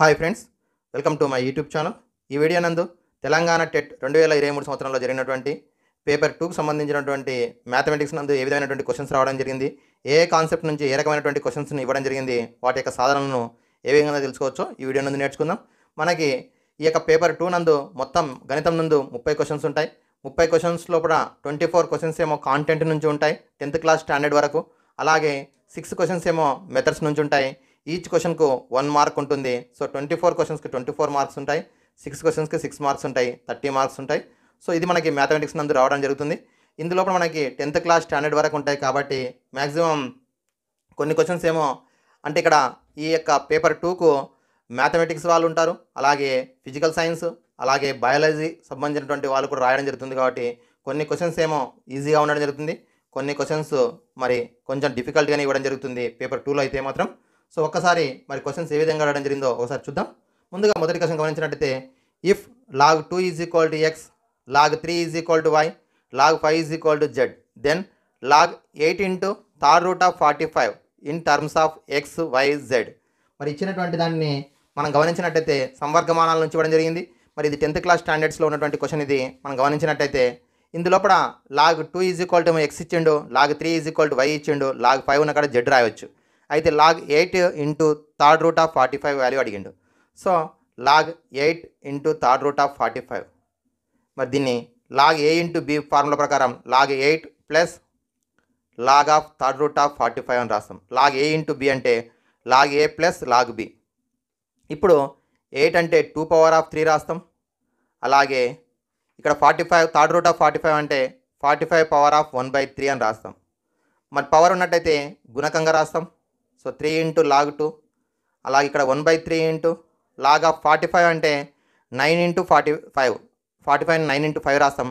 Hi friends welcome to my YouTube channel ఈ video నందు Telangana TET రెండు వేల ఇరవై మూడు సంవత్సరంలో జరిగినటువంటి పేపర్ టూకు సంబంధించినటువంటి మ్యాథమెటిక్స్ నందు ఏ విధమైనటువంటి క్వశ్చన్స్ రావడం జరిగింది ఏ కాన్సెప్ట్ నుంచి ఏ రకమైనటువంటి క్వశ్చన్స్ని ఇవ్వడం జరిగింది వాటి యొక్క సాధనలను ఏ విధంగా తెలుసుకోవచ్చో ఈ వీడియో నందు నేర్చుకుందాం మనకి ఈ యొక్క పేపర్ టూ నందు మొత్తం గణితం నందు ముప్పై క్వశ్చన్స్ ఉంటాయి ముప్పై క్వశ్చన్స్ లోపల ట్వంటీ ఫోర్ క్వశ్చన్స్ ఏమో కాంటెంట్ నుంచి ఉంటాయి టెన్త్ క్లాస్ స్టాండర్డ్ వరకు అలాగే సిక్స్ క్వశ్చన్స్ ఏమో మెథడ్స్ నుంచి ఉంటాయి ఈచ్ క్వశ్చన్కు వన్ మార్క్ ఉంటుంది సో ట్వంటీ ఫోర్ క్వశ్చన్స్కి ట్వంటీ ఫోర్ మార్క్స్ ఉంటాయి సిక్స్ క్వశ్చన్స్కి సిక్స్ మార్క్స్ ఉంటాయి థర్టీ మార్క్స్ ఉంటాయి సో ఇది మనకి మ్యాథమెటిక్స్ నందు రావడం జరుగుతుంది కూడా మనకి టెన్త్ క్లాస్ స్టాండర్డ్ వరకు ఉంటాయి కాబట్టి మ్యాక్సిమం కొన్ని క్వశ్చన్స్ ఏమో అంటే ఇక్కడ ఈ యొక్క పేపర్ టూకు మ్యాథమెటిక్స్ వాళ్ళు ఉంటారు అలాగే ఫిజికల్ సైన్స్ అలాగే బయాలజీ సంబంధించినటువంటి వాళ్ళు కూడా రాయడం జరుగుతుంది కాబట్టి కొన్ని క్వశ్చన్స్ ఏమో ఈజీగా ఉండడం జరుగుతుంది కొన్ని క్వశ్చన్స్ మరి కొంచెం డిఫికల్ట్గానే ఇవ్వడం జరుగుతుంది పేపర్ టూలో అయితే మాత్రం సో ఒక్కసారి మరి క్వశ్చన్స్ ఏ విధంగా రావడం జరిగిందో ఒకసారి చూద్దాం ముందుగా మొదటి క్వశ్చన్ గమనించినట్టయితే if log two is equal to X log three is equal to Y log five is equal to Z then log eight into third root of forty five in terms of X Y Z మరి ఇచ్చినటువంటి దాన్ని మనం గమనించినట్టయితే సంవర్గమానాల నుంచి ఇవ్వడం జరిగింది మరి ఇది టెన్త్ క్లాస్ స్టాండర్డ్స్లో ఉన్నటువంటి క్వశ్చన్ ఇది మనం గమనించినట్టయితే ఇందులోపల log two is equal to X ఇచ్చిండు log three is equal to Y ఇచ్చిండు లాగ్ ఫైవ్ ఉన్న కాడ జెడ్ రాయవచ్చు అయితే log eight into third root of forty five value అడిగిండు so log eight into third root of forty five మరి దీన్ని log ఏ into B formula ప్రకారం log eight plus log of third root of forty five అని రాస్తాం log ఏ into B అంటే log ఏ plus log B ఇప్పుడు eight అంటే two power of three రాస్తాం అలాగే ఇక్కడ forty five third root of forty five అంటే forty five power of one by three అని రాస్తాం మరి పవర్ ఉన్నట్టయితే గుణకంగా రాస్తాం so three into log two అలాగే ఇక్కడ one by three into log of forty five అంటే nine into forty five forty five nine into five రాస్తాం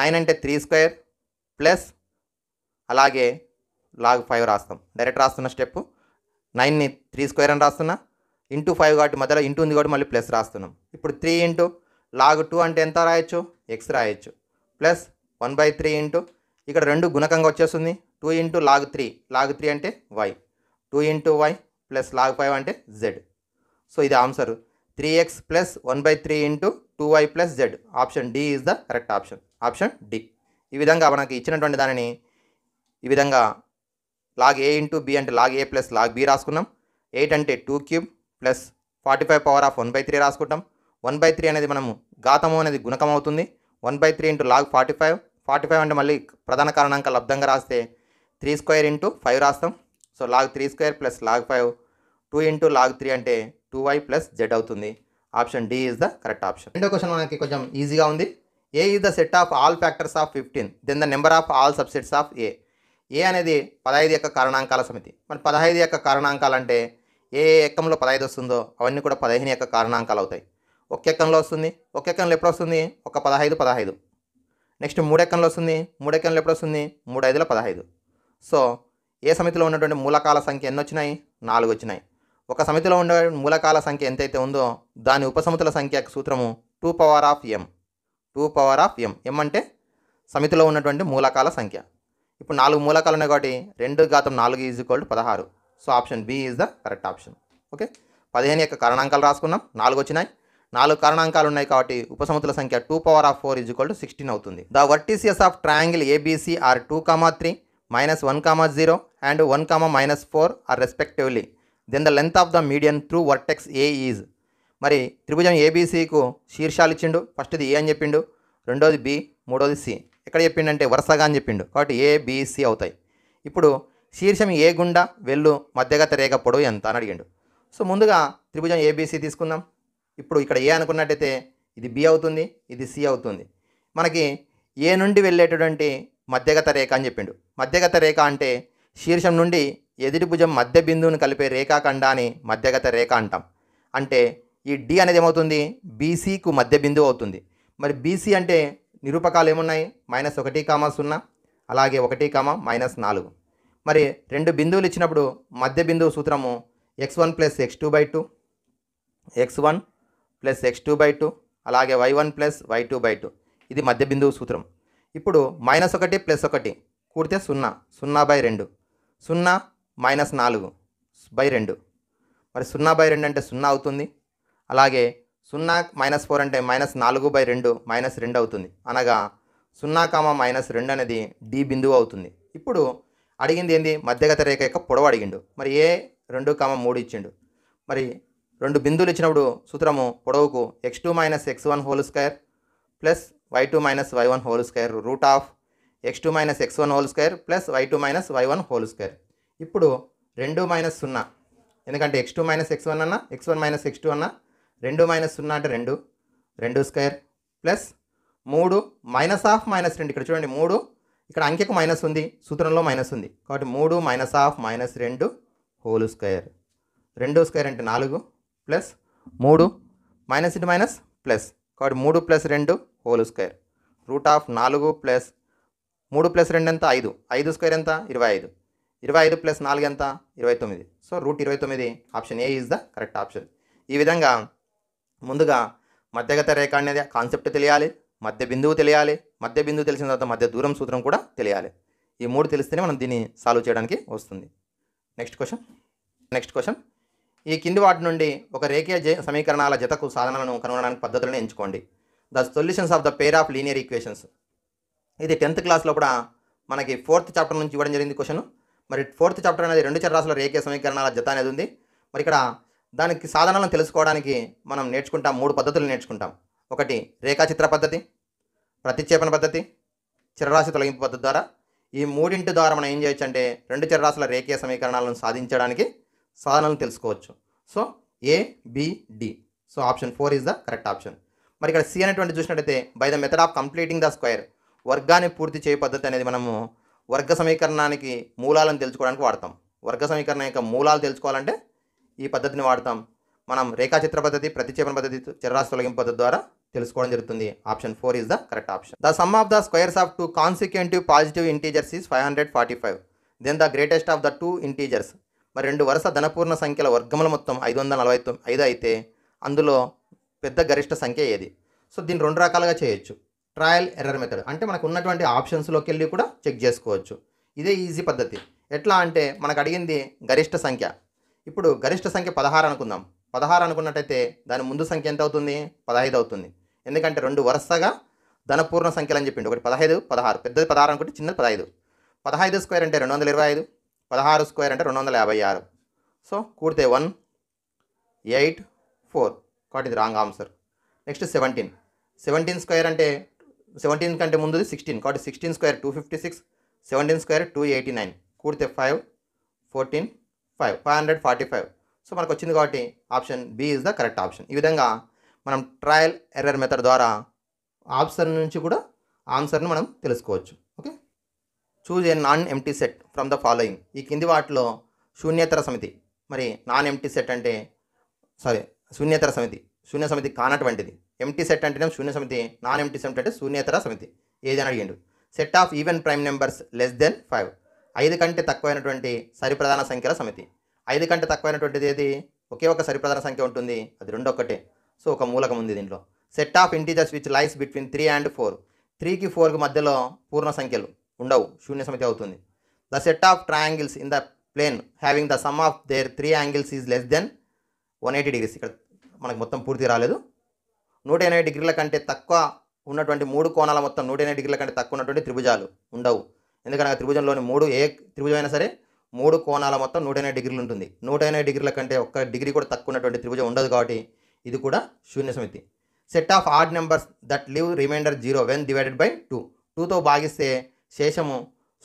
నైన్ అంటే త్రీ స్క్వేర్ ప్లస్ అలాగే లాగ్ ఫైవ్ రాస్తాం డైరెక్ట్ రాస్తున్న స్టెప్ నైన్ని త్రీ స్క్వేర్ అని రాస్తున్నా ఇంటూ ఫైవ్ కాబట్టి మధ్యలో ఇంటూ ఉంది కాబట్టి మళ్ళీ ప్లస్ రాస్తున్నాం ఇప్పుడు త్రీ ఇంటూ లాగ్ టూ అంటే ఎంత రాయొచ్చు ఎక్స్ రాయొచ్చు plus one by three into ఇక్కడ రెండు గుణకంగా వచ్చేస్తుంది two into log three log three అంటే y two into y plus log five అంటే జెడ్ సో ఇది answer three x plus one by three into two y plus z option D is the correct option option D ఈ విధంగా మనకి ఇచ్చినటువంటి దానిని ఈ విధంగా లాగ్ ఏ ఇంటూ బి అంటే లాగ్ ఏ ప్లస్ లాగ్ బి రాసుకున్నాం ఎయిట్ అంటే two cube plus forty five power of one by three రాసుకుంటాం వన్ బై త్రీ అనేది మనము ఘాతము అనేది గుణకం అవుతుంది one by three into log forty five forty five అంటే మళ్ళీ ప్రధాన కారణాంక లబ్ధంగా రాస్తే త్రీ స్క్వేర్ ఇంటూ ఫైవ్ రాస్తాం so log three square plus log five two into log three అంటే టూ వై ప్లస్ జెడ్ అవుతుంది option D is the correct option రెండో క్వశ్చన్ మనకి కొంచెం ఈజీగా ఉంది ఏ is the set of all factors of fifteen then the number of all subsets of A A అనేది పదహైదు యొక్క కారణాంకాల సమితి మరి పదహైదు యొక్క కారణాంకాలు అంటే ఏ ఎక్కంలో పదహైదు వస్తుందో అవన్నీ కూడా పదిహేను యొక్క కారణాంకాలు అవుతాయి ఒక ఎక్కంలో వస్తుంది ఒక ఎక్కంలో ఎప్పుడు వస్తుంది ఒక పదహైదు పదహైదు నెక్స్ట్ మూడెక్కంలో వస్తుంది మూడెక్కంలో ఎప్పుడు వస్తుంది మూడు ఐదుల పదహైదు సో ఏ సమితిలో ఉన్నటువంటి మూలకాల సంఖ్య ఎన్ని వచ్చినాయి నాలుగు వచ్చినాయి ఒక సమితిలో ఉండే మూలకాల సంఖ్య ఎంతైతే ఉందో దాని ఉపసమితుల సంఖ్యకు సూత్రము two power of m two power of m m అంటే సమితిలో ఉన్నటువంటి మూలకాల సంఖ్య ఇప్పుడు నాలుగు మూలకాలు ఉన్నాయి కాబట్టి రెండు ఘాతం నాలుగు ఈజ్ ఈక్వల్ పదహారు so option B is the correct option okay పదిహేను యొక్క కారణాంకాలు రాసుకున్నాం నాలుగు వచ్చినాయి నాలుగు కారణాంకాలు ఉన్నాయి కాబట్టి ఉపసమితుల సంఖ్య two power of four is equal to sixteen అవుతుంది the vertices of triangle ABC are two comma three minus 1 comma 0 and 1 comma minus 4 are respectively. Then the length of the median through vertex A is. మరి త్రిభుజం ఏబీసీకు శీర్షాలు ఇచ్చిండు ఫస్ట్ది ఏ అని చెప్పిండు రెండోది B మూడోది సి ఎక్కడ చెప్పిండంటే వరుసగా అని చెప్పిండు కాబట్టి ఏ అవుతాయి ఇప్పుడు శీర్షం ఏ గుండా వెళ్ళు మధ్యగత రేఖ పొడవు ఎంత అని అడిగిండు సో ముందుగా త్రిభుజం ఏబీసీ తీసుకుందాం ఇప్పుడు ఇక్కడ ఏ అనుకున్నట్టయితే ఇది బి అవుతుంది ఇది సి అవుతుంది మనకి ఏ నుండి వెళ్ళేటటువంటి మధ్యగత రేఖ అని చెప్పిండు మధ్యగత రేఖ అంటే శీర్షం నుండి ఎదుటి భుజం మధ్య బిందువును కలిపే రేఖాఖండాన్ని మధ్యగత రేఖ అంటాం అంటే ఈ డి అనేది ఏమవుతుంది బీసీకు మధ్య బిందువు అవుతుంది మరి బీసీ అంటే నిరూపకాలు ఏమున్నాయి మైనస్ ఒకటి కామా సున్నా అలాగే ఒకటి కామా మైనస్ నాలుగు మరి రెండు బిందువులు ఇచ్చినప్పుడు మధ్య బిందువు సూత్రము x one plus x two by two x one plus x two by two అలాగే y one plus y two by two ఇది మధ్య బిందువు సూత్రం ఇప్పుడు మైనస్ ఒకటి ప్లస్ ఒకటి కూడితే సున్నా సున్నా బై రెండు సున్నా మైనస్ నాలుగు బై రెండు మరి సున్నా బై రెండు అంటే సున్నా అవుతుంది అలాగే సున్నా మైనస్ ఫోర్ అంటే మైనస్ నాలుగు బై రెండు మైనస్ రెండు అవుతుంది అనగా సున్నా కామ మైనస్ రెండు అనేది డి బిందువు అవుతుంది ఇప్పుడు అడిగింది ఏంది మధ్యగత రేఖ యొక్క పొడవు అడిగిండు మరి ఏ రెండు కామ మూడు ఇచ్చిండు మరి రెండు బిందువులు ఇచ్చినప్పుడు సూత్రము పొడవుకు x two minus x one whole square plus y two minus y one whole square root of x two minus x one whole square plus y two minus y one whole square ఇప్పుడు రెండు minus సున్నా ఎందుకంటే x two minus x one అన్న x one minus x two అన్న రెండు minus సున్నా అంటే రెండు రెండు స్క్వేర్ ప్లస్ మూడు మైనస్ ఆఫ్ మైనస్ రెండు ఇక్కడ చూడండి మూడు ఇక్కడ అంకెకు మైనస్ ఉంది సూత్రంలో మైనస్ ఉంది కాబట్టి మూడు మైనస్ ఆఫ్ మైనస్ రెండు హోల్ స్క్వేర్ రెండు స్క్వేర్ అంటే నాలుగు ప్లస్ మూడు మైనస్ ఇటు మైనస్ ప్లస్ కాబట్టి మూడు ప్లస్ రెండు హోల్ స్క్వేర్ రూట్ ఆఫ్ నాలుగు ప్లస్ మూడు ప్లస్ రెండు ఎంత ఐదు ఐదు స్క్వేర్ ఎంత ఇరవై ఐదు ఇరవై ఐదు ప్లస్ నాలుగు ఎంత ఇరవై తొమ్మిది సో రూట్ ఇరవై తొమ్మిది option A is the correct option ఈ విధంగా ముందుగా మధ్యగత రేఖ అనేది కాన్సెప్ట్ తెలియాలి మధ్య బిందువు తెలియాలి మధ్య బిందువు తెలిసిన తర్వాత మధ్య దూరం సూత్రం కూడా తెలియాలి ఈ మూడు తెలిస్తేనే మనం దీన్ని సాల్వ్ చేయడానికి వస్తుంది నెక్స్ట్ క్వశ్చన్ నెక్స్ట్ క్వశ్చన్ ఈ కింది వాటి నుండి ఒక రేఖీయ సమీకరణాల జతకు సాధనాలను కనుగొనడానికి పద్ధతులను ఎంచుకోండి the solutions of the pair of linear equations ఇది టెన్త్ క్లాస్లో కూడా మనకి ఫోర్త్ చాప్టర్ నుంచి ఇవ్వడం జరిగింది క్వశ్చన్ మరి ఫోర్త్ చాప్టర్ అనేది రెండు చర్రాసుల రేఖే సమీకరణాల జత అనేది ఉంది మరి ఇక్కడ దానికి సాధనాలను తెలుసుకోవడానికి మనం నేర్చుకుంటాం మూడు పద్ధతులు నేర్చుకుంటాం ఒకటి రేఖాచిత్ర పద్ధతి ప్రతిక్షేపణ పద్ధతి చిరరాశి తొలగింపు పద్ధతి ద్వారా ఈ మూడింటి ద్వారా మనం ఏం చేయొచ్చు అంటే రెండు చిరరాశుల రేఖీయ సమీకరణాలను సాధించడానికి సాధనలను తెలుసుకోవచ్చు so A B D so option four is the correct option మరి ఇక్కడ సి అనేటువంటి చూసినట్టయితే by the method of completing the square వర్గాన్ని పూర్తి చేయ పద్ధతి అనేది మనము వర్గ సమీకరణానికి మూలాలను తెలుసుకోవడానికి వాడతాం వర్గ సమీకరణం యొక్క మూలాలు తెలుసుకోవాలంటే ఈ పద్ధతిని వాడతాం మనం రేఖాచిత్ర పద్ధతి ప్రతిచేపన పద్ధతి చిరరాశి తొలగింపు పద్ధతి ద్వారా తెలుసుకోవడం జరుగుతుంది option four is the correct option the sum of the squares of two consecutive positive integers is five hundred forty five then the greatest of the two integers మరి రెండు వరుస ధనపూర్ణ సంఖ్యల వర్గముల మొత్తం ఐదు వందల నలభై ఐదు అయితే అందులో పెద్ద గరిష్ట సంఖ్య ఏది సో దీన్ని రెండు రకాలుగా చేయొచ్చు ట్రయల్ ఎర్రర్ మెథడ్ అంటే మనకు ఉన్నటువంటి ఆప్షన్స్లోకి వెళ్ళి కూడా చెక్ చేసుకోవచ్చు ఇదే ఈజీ పద్ధతి ఎట్లా అంటే మనకు అడిగింది గరిష్ట సంఖ్య ఇప్పుడు గరిష్ట సంఖ్య పదహారు అనుకుందాం పదహారు అనుకున్నట్టయితే దాని ముందు సంఖ్య ఎంత అవుతుంది పదహైదు అవుతుంది ఎందుకంటే రెండు వరుసగా ధనపూర్ణ సంఖ్యలు అని చెప్పిండు ఒకటి పదహైదు పదహారు పెద్దది పదహారు అనుకుంటే చిన్నది పదహైదు పదహైదు స్క్వేర్ అంటే రెండు వందల ఇరవై ఐదు పదహారు స్క్వేర్ అంటే రెండు వందల యాభై ఆరు సో కూడితే వన్ ఎయిట్ ఫోర్ కాబట్టి ఇది wrong answer next seventeen seventeen square అంటే సెవెంటీన్ కంటే ముందుది సిక్స్టీన్ కాబట్టి sixteen square two fifty six seventeen square two eighty nine కూడితే five fourteen five five hundred forty five so మనకు వచ్చింది కాబట్టి option B is the correct option ఈ విధంగా మనం ట్రయల్ ఎర్రర్ మెథడ్ ద్వారా ఆప్షన్ నుంచి కూడా ఆన్సర్ని మనం తెలుసుకోవచ్చు okay choose a non empty set from the following ఈ కింది వాటిలో శూన్యేతర సమితి మరి నాన్ ఎంటీ సెట్ అంటే సారీ శూన్యేతర సమితి శూన్య సమితి కానటువంటిది ఎంటీ సెట్ అంటే శూన్య సమితి నాన్ ఎంటీ సెట్ అంటే శూన్యేతర సమితి ఏదని అడిగిండు set of even prime numbers less than five ఐదు కంటే తక్కువైనటువంటి సరిప్రధాన సంఖ్యల సమితి ఐదు కంటే తక్కువైనటువంటిది ఏది ఒకే ఒక సరిప్రధాన సంఖ్య ఉంటుంది అది రెండు ఒకటే సో ఒక మూలకం ఉంది దీంట్లో set of integers which lies between three and four త్రీకి ఫోర్కి మధ్యలో పూర్ణ సంఖ్యలు ఉండవు శూన్య సమితి అవుతుంది the set of triangles in the plane having the sum of their three angles is less than one eighty degrees ఇక్కడ మనకు మొత్తం పూర్తి రాలేదు నూట ఎనభై డిగ్రీల కంటే తక్కువ ఉన్నటువంటి మూడు కోణాల మొత్తం నూట ఎనభై డిగ్రీల కంటే తక్కువ ఉన్నటువంటి త్రిభుజాలు ఉండవు ఎందుకంటే త్రిభుజంలోని మూడు ఏ త్రిభుజమైనా సరే మూడు కోణాల మొత్తం నూట ఎనభై డిగ్రీలు ఉంటుంది నూట ఎనభై డిగ్రీల కంటే ఒక్క డిగ్రీ కూడా తక్కువ ఉన్నటువంటి త్రిభుజం ఉండదు కాబట్టి ఇది కూడా శూన్య సమితి set of odd numbers that leave remainder zero when divided by two టూతో భాగిస్తే శేషము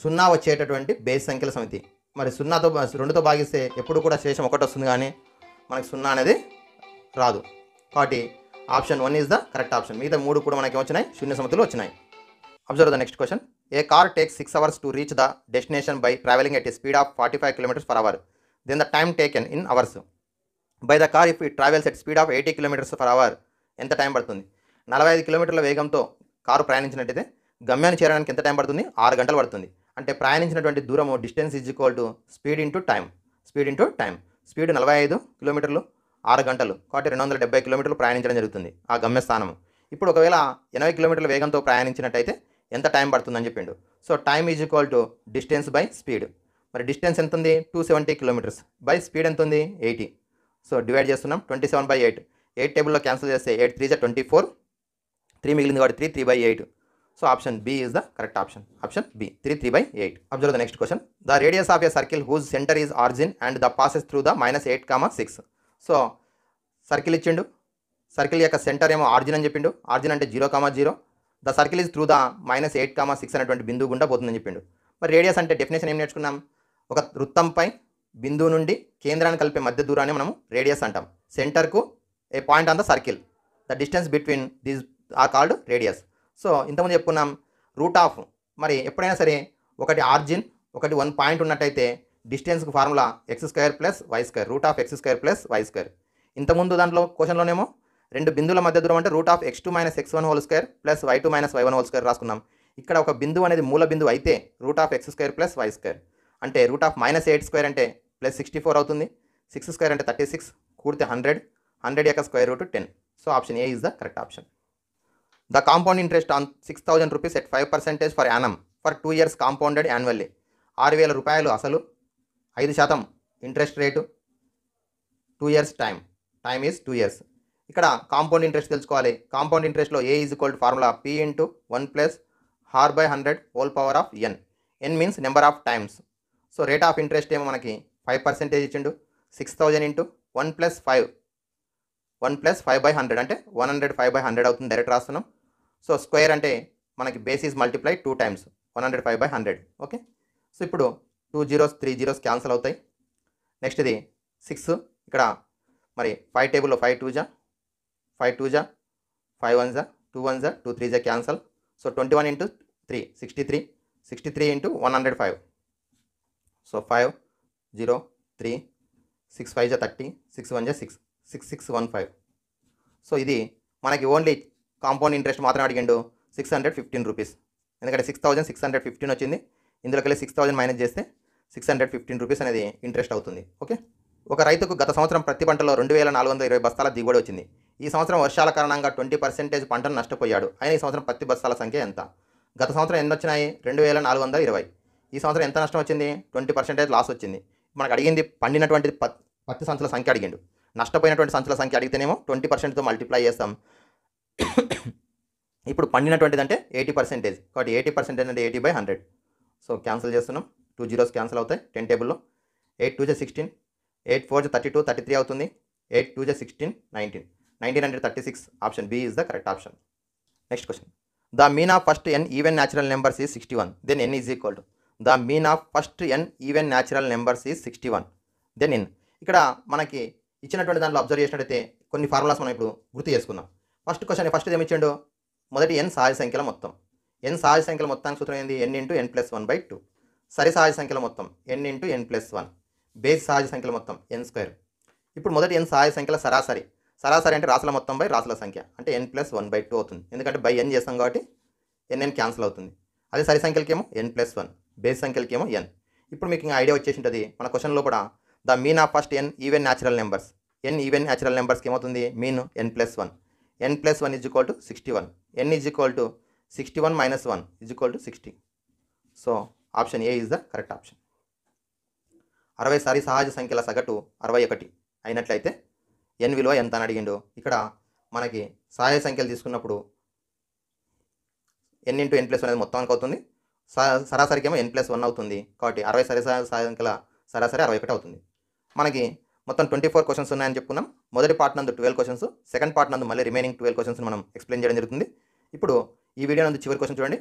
సున్నా వచ్చేటటువంటి బేస్ సంఖ్యల సమితి మరి సున్నాతో రెండుతో భాగిస్తే ఎప్పుడు కూడా శేషం ఒకటి వస్తుంది కానీ మనకి సున్నా అనేది రాదు కాబట్టి option one is the correct option మిగతా మూడు కూడా మనకి వచ్చినాయి శూన్య సమతులు వచ్చినాయి observe the next question a car take six hours to reach the destination by travelling at a speed of forty five kilometres per hour then the time taken in hours by the car if travels at speed of eighty kilometres per hour ఎంత time పడుతుంది నలభై ఐదు కిలోమీటర్ల వేగంతో car ప్రయాణించినట్టయితే గమ్యాన్ని చేరడానికి ఎంత time పడుతుంది ఆరు గంటలు పడుతుంది అంటే ప్రయాణించినటువంటి దూరము distance is equal to speed into time speed into time speed నలభై ఐదు కిలోమీటర్లు ఆరు గంటలు కాబట్టి రెండు వందల డెబ్బై కిలోమీటర్లు ప్రయాణించడం జరుగుతుంది ఆ గమ్యస్థానం ఇప్పుడు ఒకవేళ ఎనభై కిలోమీటర్ల వేగంతో ప్రయాణించినట్టయితే ఎంత టైం పడుతుందని చెప్పిండు so time is equal to distance by speed మరి డిస్టెన్స్ ఎంత ఉంది two seventy kilometres by speed ఎంత ఉంది ఎయిటీ సో డివైడ్ చేస్తున్నాం twenty seven by eight eight టేబుల్లో క్యాన్సిల్ చేస్తే ఎయిట్ త్రీ జా ట్వంటీ ఫోర్ త్రీ మిగిలింది కాబట్టి three three by eight so option B is the correct option option B three three by eight observe the next question. The radius of a circle whose center is origin and the passes through the minus 8 comma 6. So, circle ఇచ్చిండు circle యొక్క centre ఏమో origin అని చెప్పిండు origin అంటే zero comma zero the circle is through the minus eight comma six అనేటువంటి బిందువు గుండా పోతుందని చెప్పిండు మరి రేడియస్ అంటే డెఫినేషన్ ఏం నేర్చుకున్నాం ఒక వృత్తంపై బిందువు నుండి కేంద్రాన్ని కలిపే మధ్య దూరాన్ని మనం రేడియస్ అంటాం సెంటర్కు a point on the circle the distance between these are called radius so ఇంతకుముందు చెప్పుకున్నాం రూట్ ఆఫ్ మరి ఎప్పుడైనా సరే ఒకటి ఆర్జిన్ ఒకటి వన్ పాయింట్ ఉన్నట్టయితే డిస్టెన్స్కి formula x square plus y square root of x square plus y square ఇంతకుముందు దాంట్లో క్వశ్చన్లోనేమో రెండు బిందువుల మధ్య దూరం అంటే root of x two minus x one whole square plus y two minus y one whole square రాసుకున్నాం ఇక్కడ ఒక బిందువు అనేది మూల బిందువు అయితే root of x square plus y square అంటే root of minus eight square అంటే ప్లస్ సిక్స్టీ ఫోర్ అవుతుంది సిక్స్ స్క్వేర్ అంటే థర్టీ సిక్స్ కూడితే హండ్రెడ్ హండ్రెడ్ యొక్క square root ten so option A is the correct option the compound interest on six thousand rupees at five percentage for annum for two years compounded annually ఆరు వేల రూపాయలు అసలు ఐదు శాతం interest rate two years time time is two years ఇక్కడ compound interest తెలుసుకోవాలి compound ఇంట్రెస్ట్లో A is equal formula P into one plus R by hundred whole power of N n means number of times so rate of interest ఏమో మనకి five percentage ఇచ్చిండు six thousand into one plus five one plus five by hundred అంటే one hundred five by hundred అవుతుంది direct రాస్తున్నాం so square అంటే మనకి basis multiply two times one hundred five by hundred okay so ఇప్పుడు two zeros three zeros cancel అవుతాయి next ఇది six ఇక్కడ మరి ఫైవ్ టేబుల్లో ఫైవ్ టూ జా ఫైవ్ టూ జా ఫైవ్ వన్ జా టూ వన్ జా టూ త్రీ జా cancel so twenty one into three sixty three sixty three into one hundred five so five zero three six five జా thirty six one జా six six six one five so ఇది మనకి only compound interest మాత్రం అడిగిండు six hundred fifteen rupees ఎందుకంటే six thousand six hundred fifteen వచ్చింది ఇందులోకి six thousand minus చేస్తే సిక్స్ హండ్రెడ్ ఫిఫ్టీన్ రూపీస్ అనేది ఇంట్రెస్ట్ అవుతుంది ఓకే ఒక రైతుకు గత సంవత్సరం ప్రతి పంటలో రెండు వేల నాలుగు వందల ఇరవై బస్తాల దిగుబడి వచ్చింది ఈ సంవత్సరం వర్షాల కారణంగా ట్వంటీ పర్సెంటేజ్ పంటను నష్టపోయాడు అయిన ఈ సంవత్సరం పత్తి బస్తాల సంఖ్య ఎంత గత సంవత్సరం ఎన్ని వచ్చినాయి రెండు వేల నాలుగు వందల ఇరవై ఈ సంవత్సరం ఎంత నష్టం వచ్చింది ట్వంటీ పర్సెంటేజ్ లాస్ వచ్చింది మనకు అడిగింది పండినటువంటి పత్తి సంచుల సంఖ్య అడిగిండు నష్టపోయినటువంటి సంచుల సంఖ్య అడిగితేనేమో ట్వంటీ పర్సెంట్తో మల్టిప్లై చేస్తాం ఇప్పుడు పండినటువంటిది అంటే ఎయిటీ పర్సెంటేజ్ కాబట్టి ఎయిటీ పర్సెంటేజ్ అంటే eighty by hundred so cancel చేస్తున్నాం టూ జీరోస్ క్యాన్సిల్ అవుతాయి టెన్ టేబుల్లో ఎయిట్ టూ జే సిక్స్టీన్ ఎయిట్ ఫోర్ జే థర్టీ టూ థర్టీ త్రీ అవుతుంది ఎయిట్ టూ జే sixteen nineteen nineteen hundred thirty six option B is the correct option next question the mean of first n even natural numbers is sixty one then n is equal to the mean of first n even natural numbers is sixty one then n ఇక్కడ మనకి ఇచ్చినటువంటి దాంట్లో observe చేసినట్టయితే కొన్ని formulas మనం ఇప్పుడు గుర్తు చేసుకుందాం ఫస్ట్ క్వశ్చన్ ఫస్ట్ ఏమిచ్చాడు మొదటి ఎన్ సహజ సంఖ్యల మొత్తం ఎన్ సహజ సంఖ్యల మొత్తానికి సూత్రం ఏంది n into n plus one by two సరి సహజ సంఖ్యల మొత్తం n into n plus one బేస్ సహజ సంఖ్యల మొత్తం ఎన్ స్క్వేర్ ఇప్పుడు మొదటి ఎన్ సహాయ సంఖ్యల సరాసరి సరాసరి అంటే రాసుల మొత్తం బై రాసుల సంఖ్య అంటే n plus one by two అవుతుంది ఎందుకంటే బై ఎన్ చేస్తాం కాబట్టి ఎన్ఎన్ క్యాన్సిల్ అవుతుంది అదే సరి సంఖ్యలకేమో ఎన్ ప్లస్ వన్ బేస్ సంఖ్యలకేమో ఎన్ ఇప్పుడు మీకు ఇంకా ఐడియా వచ్చేసి ఉంటుంది మన క్వశ్చన్ కూడా the mean of first n even natural numbers n even natural నెంబర్స్కి ఏమవుతుంది mean n plus one n plus one is equal to sixty one n is equal to sixty one minus one is equal to sixty so option A is the correct option అరవై సారి సహజ సంఖ్యల సగటు అరవై ఒకటి అయినట్లయితే ఎన్ విలువ ఎంత అని అడిగిండు ఇక్కడ మనకి సహాయ సంఖ్యలు తీసుకున్నప్పుడు n into n plus one అనేది మొత్తానికి అవుతుంది సరాసరికి ఏమో ఎన్ ప్లస్ వన్ అవుతుంది కాబట్టి అరవై సరి సహాయ సంఖ్యల సరాసరి అరవై ఒకటి అవుతుంది మనకి మొత్తం ట్వంటీ ఫోర్ క్వశ్చన్స్ ఉన్నాయని చెప్పుకున్నాం మొదటి పార్ట్ నందు ట్వెల్వ్ క్వశ్చన్స్ సెకండ్ పార్ట్ నందు మళ్ళీ రిమైనింగ్ ట్వెల్వ్ క్వశ్చన్స్ మనం ఎక్స్ప్లెయిన్ చేయడం జరుగుతుంది ఇప్పుడు ఈ వీడియో నందు చివరి క్వశ్చన్ చూడండి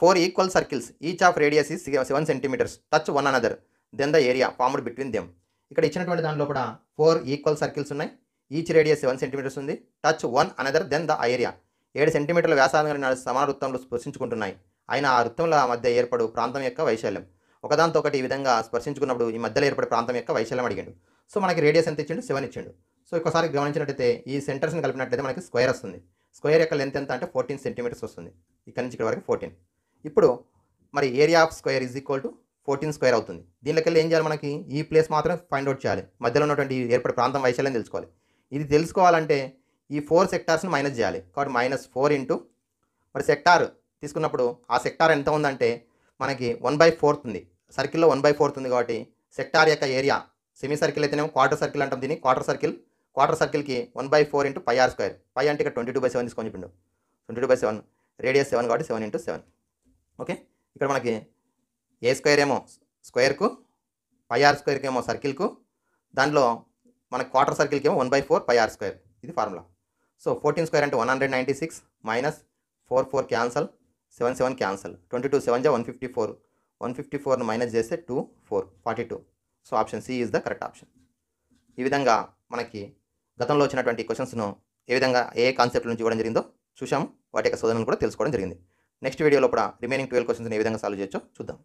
four equal circles each of radius is seven centimetres touch one another then the area formed between them ఇక్కడ ఇచ్చినటువంటి దానిలో కూడా ఫోర్ ఈక్వల్ సర్కిల్స్ ఉన్నాయి ఈచ్ రేడియస్ సెవెన్ సెంటీమీటర్స్ ఉంది touch one another then the area ఏడు సెంటీమీటర్ల వ్యాసాలను సమాన వృత్తంలో స్పర్శించుకుంటున్నాయి ఆయన ఆ ఆ మధ్య ఏర్పడు ప్రాంతం యొక్క వైశాల్యం ఒకదాంతో ఒకటి ఈ విధంగా స్పర్శించుకున్నప్పుడు ఈ మధ్యలో ఏర్పడే ప్రాంతం యొక్క వైశాల్యం అడిగాడు సో మనకి రేడియస్ ఎంత ఇచ్చిండు సెవెన్ ఇచ్చిండు సో ఒకసారి గమనించినట్టయితే ఈ సెంటర్స్ని కలిపినట్టయితే మనకి స్క్వేర్ వస్తుంది స్క్వేర్ యొక్క లెంత్ ఎంత అంటే ఫోర్టీన్ సెంటీమీటర్స్ వస్తుంది ఇక్కడ నుంచి ఇక్కడ వరకు ఫోర్టీన్ ఇప్పుడు మరి area of square is equal to fourteen square అవుతుంది దీనిలోకి ఏం చేయాలి మనకి ఈ ప్లేస్ మాత్రం ఫైండ్ అవుట్ చేయాలి మధ్యలో ఉన్నటువంటి ఏర్పడే ప్రాంతం వైశాల్యం తెలుసుకోవాలి ఇది తెలుసుకోవాలంటే ఈ ఫోర్ సెక్టార్స్ని మైనస్ చేయాలి కాబట్టి మైనస్ ఫోర్ ఇంటూ మరి సెక్టార్ తీసుకున్నప్పుడు ఆ సెక్టార్ ఎంత ఉందంటే మనకి వన్ బై ఫోర్త్ ఉంది సర్కిల్లో వన్ బై ఫోర్త్ ఉంది కాబట్టి సెక్టార్ యొక్క ఏరియా సెమీ సర్కిల్ అయితేనేమో క్వార్టర్ సర్కిల్ అంటాం దీన్ని క్వార్టర్ సర్కిల్ క్వార్టర్ సర్కిల్కి one by four into pi r square pi అంటే ఇక్కడ ట్వంటీ టూ బై సెవెన్ తీసుకొని చెప్పిండు twenty two by seven radius seven కాబట్టి సెవెన్ ఇంటూ సెవెన్ ఓకే ఇక్కడ మనకి ఏ స్క్వేర్ ఏమో స్క్వేర్కు పై ఆర్ స్క్వేర్కి ఏమో సర్కిల్కు దానిలో మనకి క్వార్టర్ సర్కిల్కి ఏమో one by four pi r square ఇది ఫార్ములా సో ఫోర్టీన్ స్క్వేర్ అంటే one hundred ninety six minus four four cancel seven seven cancel twenty two seven జా one fifty four one fifty ఫోర్ను minus చేస్తే two four forty two so option C is the correct option ఈ విధంగా మనకి గతంలో వచ్చినటువంటి క్వశ్చన్స్ను ఏ విధంగా ఏ concept నుంచి ఇవ్వడం జరిగిందో చూసాము వాటి యొక్క శోధనలు కూడా తెలుసుకోవడం జరిగింది నెక్స్ట్ వీడియోలో కూడా రిమైనింగ్ ట్వెల్వ్ క్వశ్చన్స్ని ఏ విధంగా సాల్వ్ చేయొచ్చో చూద్దాం